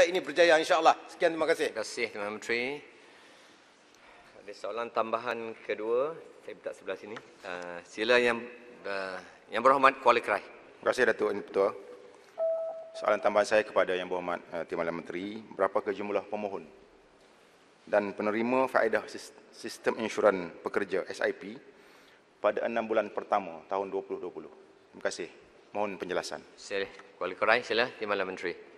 kita ini berjaya insyaAllah. Sekian terima kasih. Terima kasih Tuan Menteri. Ada soalan tambahan kedua. Saya minta sebelah sini. Uh, sila yang uh, yang berhormat Kuala Kerai. Terima kasih Datuk Ini Ketua. Soalan tambahan saya kepada Yang Berhormat uh, Timbalan Menteri. Berapa kejumlah pemohon dan penerima faedah sistem insuran pekerja SIP pada enam bulan pertama tahun 2020? Terima kasih. Mohon penjelasan. Sila, Kuala Kerai. Sila, Timbalan Menteri.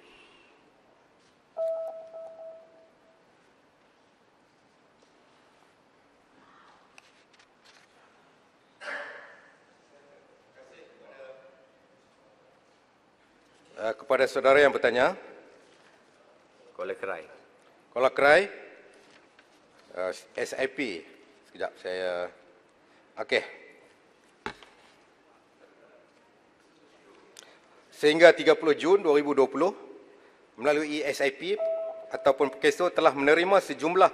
Eh, kepada saudara yang bertanya. Kuala Kerai. Kuala Kerai. Uh, eh, SIP. Sekejap saya. Okey. Sehingga 30 Jun 2020, melalui SIP ataupun Pekeso telah menerima sejumlah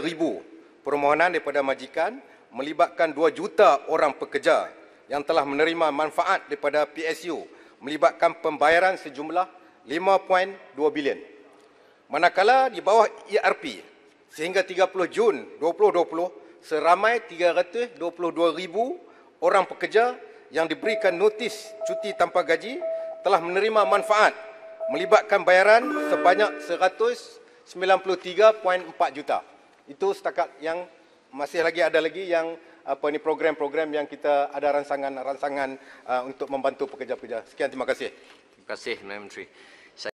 ribu permohonan daripada majikan melibatkan 2 juta orang pekerja yang telah menerima manfaat daripada PSU melibatkan pembayaran sejumlah 5.2 bilion. Manakala di bawah ERP sehingga 30 Jun 2020 seramai 322,000 orang pekerja yang diberikan notis cuti tanpa gaji telah menerima manfaat melibatkan bayaran sebanyak 193.4 juta. Itu setakat yang masih lagi ada lagi yang apa ni program-program yang kita ada rangsangan-rangsangan uh, untuk membantu pekerja-pekerja. Sekian terima kasih. Terima kasih, Menteri.